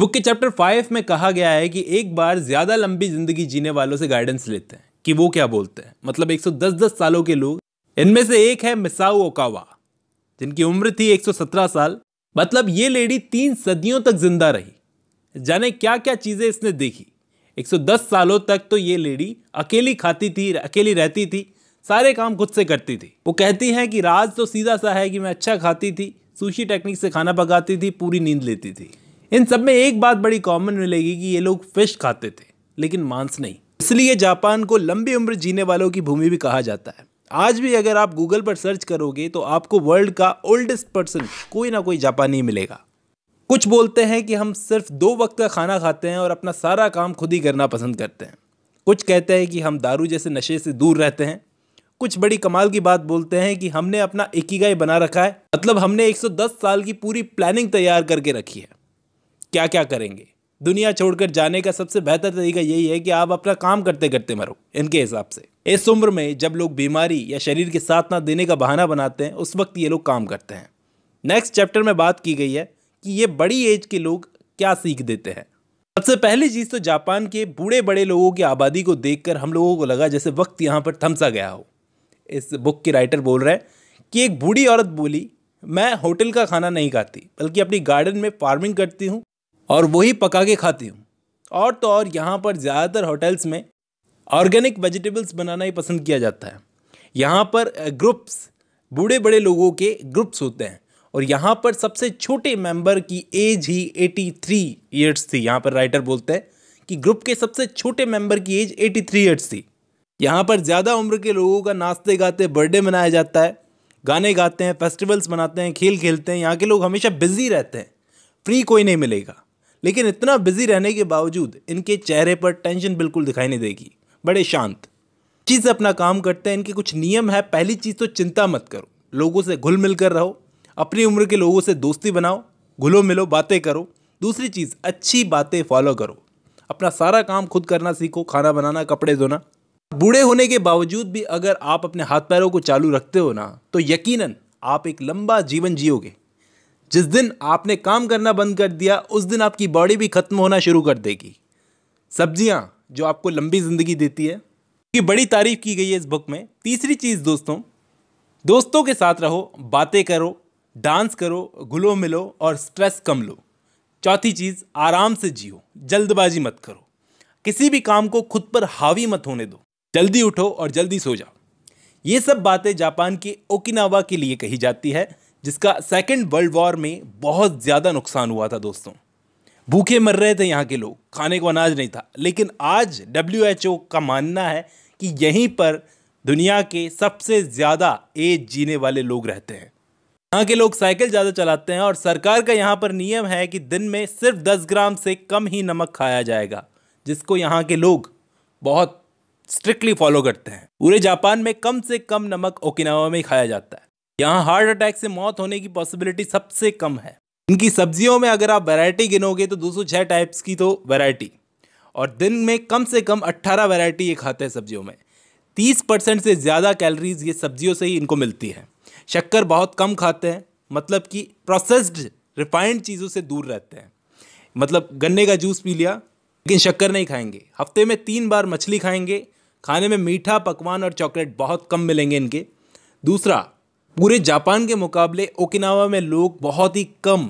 book के chapter five में कहा गया है कि एक बार ज़्यादा लंबी ज़िंदगी जीने वालों से गाइडेंस लेते हैं कि वो क्या बोलते हैं मतलब 110-10 सालों के लोग इनमें से एक है मिसाउ ओकावा जिनकी उम्र थी 117 साल मतलब ये लेडी तीन सदियों तक जिंदा रही जाने क्या क्या चीज़ें इसने देखी 110 सालों तक तो ये लेडी अकेली खाती थी अकेली रहती थी सारे काम खुद से करती थी वो कहती हैं कि राज तो सीधा सा है कि मैं अच्छा खाती थी सुशी टेक्निक से खाना पकाती थी पूरी नींद लेती थी इन सब में एक बात बड़ी कॉमन मिलेगी कि ये लोग फिश खाते थे लेकिन मांस नहीं इसलिए जापान को लंबी उम्र जीने वालों की भूमि भी कहा जाता है आज भी अगर आप गूगल पर सर्च करोगे तो आपको वर्ल्ड का ओल्डेस्ट पर्सन कोई ना कोई जापानी मिलेगा कुछ बोलते हैं कि हम सिर्फ दो वक्त का खाना खाते हैं और अपना सारा काम खुद ही करना पसंद करते हैं कुछ कहते हैं कि हम दारू जैसे नशे से दूर रहते हैं कुछ बड़ी कमाल की बात बोलते हैं कि हमने अपना एकीगाई बना रखा है मतलब हमने 110 साल की पूरी प्लानिंग तैयार करके रखी है क्या क्या करेंगे दुनिया छोड़कर जाने का सबसे बेहतर तरीका यही है कि आप अपना काम करते करते मरो इनके हिसाब से इस उम्र में जब लोग बीमारी या शरीर के साथ ना देने का बहाना बनाते हैं उस वक्त ये लोग काम करते हैं नेक्स्ट चैप्टर में बात की गई है कि ये बड़ी एज के लोग क्या सीख देते हैं सबसे पहली चीज़ तो जापान के बूढ़े बड़े लोगों की आबादी को देख हम लोगों को लगा जैसे वक्त यहाँ पर थमसा गया हो इस बुक के राइटर बोल रहे हैं कि एक बूढ़ी औरत बोली मैं होटल का खाना नहीं खाती बल्कि अपनी गार्डन में फार्मिंग करती हूँ और वही पका के खाती हूँ और तो और यहाँ पर ज़्यादातर होटल्स में ऑर्गेनिक वेजिटेबल्स बनाना ही पसंद किया जाता है यहाँ पर ग्रुप्स बूढ़े बड़े लोगों के ग्रुप्स होते हैं और यहाँ पर सबसे छोटे मेंबर की एज ही 83 ईयर्स थी यहाँ पर राइटर बोलते हैं कि ग्रुप के सबसे छोटे मेंबर की एज 83 ईयर्स थी यहाँ पर ज़्यादा उम्र के लोगों का नाचते गाते बर्थडे मनाया जाता है गाने गाते हैं फेस्टिवल्स मनाते हैं खेल खेलते हैं यहाँ के लोग हमेशा बिजी रहते हैं फ्री कोई नहीं मिलेगा लेकिन इतना बिजी रहने के बावजूद इनके चेहरे पर टेंशन बिल्कुल दिखाई नहीं देगी बड़े शांत चीज़ अपना काम करते हैं इनके कुछ नियम है पहली चीज़ तो चिंता मत करो लोगों से घुल मिल कर रहो अपनी उम्र के लोगों से दोस्ती बनाओ घुलो मिलो बातें करो दूसरी चीज़ अच्छी बातें फॉलो करो अपना सारा काम खुद करना सीखो खाना बनाना कपड़े धोना बूढ़े होने के बावजूद भी अगर आप अपने हाथ पैरों को चालू रखते हो ना तो यकीनन आप एक लंबा जीवन जियोगे जिस दिन आपने काम करना बंद कर दिया उस दिन आपकी बॉडी भी ख़त्म होना शुरू कर देगी सब्जियाँ जो आपको लंबी ज़िंदगी देती है की बड़ी तारीफ की गई है इस बुक में तीसरी चीज़ दोस्तों दोस्तों के साथ रहो बातें करो डांस करो घुलो मिलो और स्ट्रेस कम लो चौथी चीज़ आराम से जियो जल्दबाजी मत करो किसी भी काम को खुद पर हावी मत होने दो जल्दी उठो और जल्दी सो जाओ ये सब बातें जापान की ओकिनावा के लिए कही जाती है जिसका सेकेंड वर्ल्ड वॉर में बहुत ज़्यादा नुकसान हुआ था दोस्तों भूखे मर रहे थे यहाँ के लोग खाने को अनाज नहीं था लेकिन आज डब्ल्यू का मानना है कि यहीं पर दुनिया के सबसे ज़्यादा एज जीने वाले लोग रहते हैं यहाँ के लोग साइकिल ज़्यादा चलाते हैं और सरकार का यहाँ पर नियम है कि दिन में सिर्फ दस ग्राम से कम ही नमक खाया जाएगा जिसको यहाँ के लोग बहुत स्ट्रिक्टली फॉलो करते हैं पूरे जापान में कम से कम नमक ओकिनावा में ही खाया जाता है यहाँ हार्ट अटैक से मौत होने की पॉसिबिलिटी सबसे कम है इनकी सब्जियों में अगर आप वैरायटी गिनोगे तो दो टाइप्स की तो वैरायटी और दिन में कम से कम 18 वैरायटी ये खाते हैं सब्जियों में 30 परसेंट से ज़्यादा कैलोरीज ये सब्जियों से ही इनको मिलती है शक्कर बहुत कम खाते हैं मतलब कि प्रोसेस्ड रिफाइंड चीज़ों से दूर रहते हैं मतलब गन्ने का जूस पी लिया लेकिन शक्कर नहीं खाएंगे हफ्ते में तीन बार मछली खाएंगे खाने में मीठा पकवान और चॉकलेट बहुत कम मिलेंगे इनके दूसरा पूरे जापान के मुकाबले ओकिनावा में लोग बहुत ही कम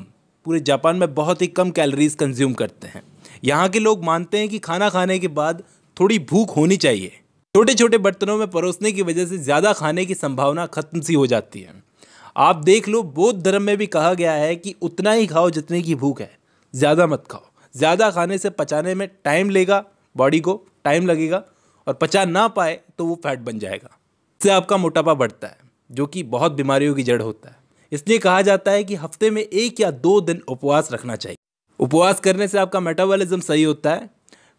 पूरे जापान में बहुत ही कम कैलोरीज कंज्यूम करते हैं यहाँ के लोग मानते हैं कि खाना खाने के बाद थोड़ी भूख होनी चाहिए छोटे छोटे बर्तनों में परोसने की वजह से ज़्यादा खाने की संभावना खत्म सी हो जाती है आप देख लो बौद्ध धर्म में भी कहा गया है कि उतना ही खाओ जितने की भूख है ज़्यादा मत खाओ ज़्यादा खाने से पचाने में टाइम लेगा बॉडी को टाइम लगेगा और पचा ना पाए तो वो फैट बन जाएगा इससे आपका मोटापा बढ़ता है जो कि बहुत बीमारियों की जड़ होता है इसलिए कहा जाता है कि हफ्ते में एक या दो दिन उपवास रखना चाहिए उपवास करने से आपका मेटाबॉलिज्म सही होता है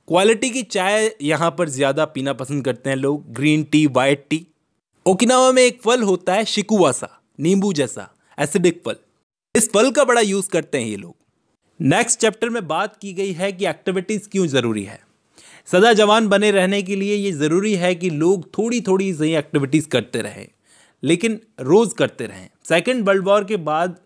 क्वालिटी की चाय यहाँ पर ज़्यादा पीना पसंद करते हैं लोग green tea white tea Okinawa में एक फल होता है शिकुआसा नींबू जैसा एसिडिक फल इस फल का बड़ा यूज़ करते हैं ये लोग नेक्स्ट चैप्टर में बात की गई है कि एक्टिविटीज़ क्यों ज़रूरी है सदा जवान बने रहने के लिए ये ज़रूरी है कि लोग थोड़ी थोड़ी सही एक्टिविटीज़ करते रहें लेकिन रोज़ करते रहें सेकेंड वर्ल्ड वॉर के बाद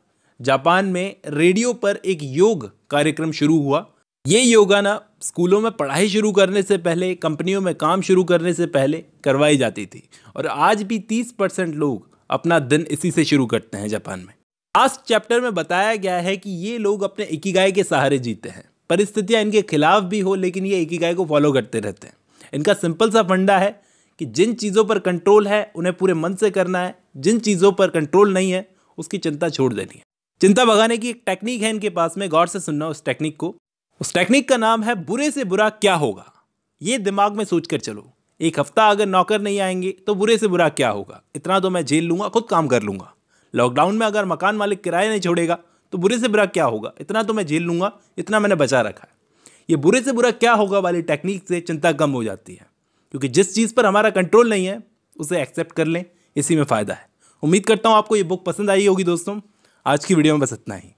जापान में रेडियो पर एक योग कार्यक्रम शुरू हुआ ये योगा ना स्कूलों में पढ़ाई शुरू करने से पहले कंपनियों में काम शुरू करने से पहले करवाई जाती थी और आज भी 30 परसेंट लोग अपना दिन इसी से शुरू करते हैं जापान में लास्ट चैप्टर में बताया गया है कि ये लोग अपने इकिगाय के सहारे जीते हैं परिस्थितियाँ इनके खिलाफ भी हो लेकिन ये इकिगाय को फॉलो करते रहते हैं इनका सिंपल सा फंडा है कि जिन चीज़ों पर कंट्रोल है उन्हें पूरे मन से करना है जिन चीज़ों पर कंट्रोल नहीं है उसकी चिंता छोड़ देनी है चिंता भगाने की एक टेक्निक है इनके पास में गौर से सुनना उस टेक्निक को उस टेक्निक का नाम है बुरे से बुरा क्या होगा ये दिमाग में सोच कर चलो एक हफ्ता अगर नौकर नहीं आएंगे तो बुरे से बुरा क्या होगा इतना तो मैं झेल लूँगा खुद काम कर लूँगा लॉकडाउन में अगर मकान मालिक किराया नहीं छोड़ेगा तो बुरे से बुरा क्या होगा इतना तो मैं झेल लूँगा इतना मैंने बचा रखा है ये बुरे से बुरा क्या होगा वाली टेक्निक से चिंता कम हो जाती है क्योंकि जिस चीज़ पर हमारा कंट्रोल नहीं है उसे एक्सेप्ट कर लें इसी में फ़ायदा है उम्मीद करता हूँ आपको ये बुक पसंद आई होगी दोस्तों आज की वीडियो में बस इतना ही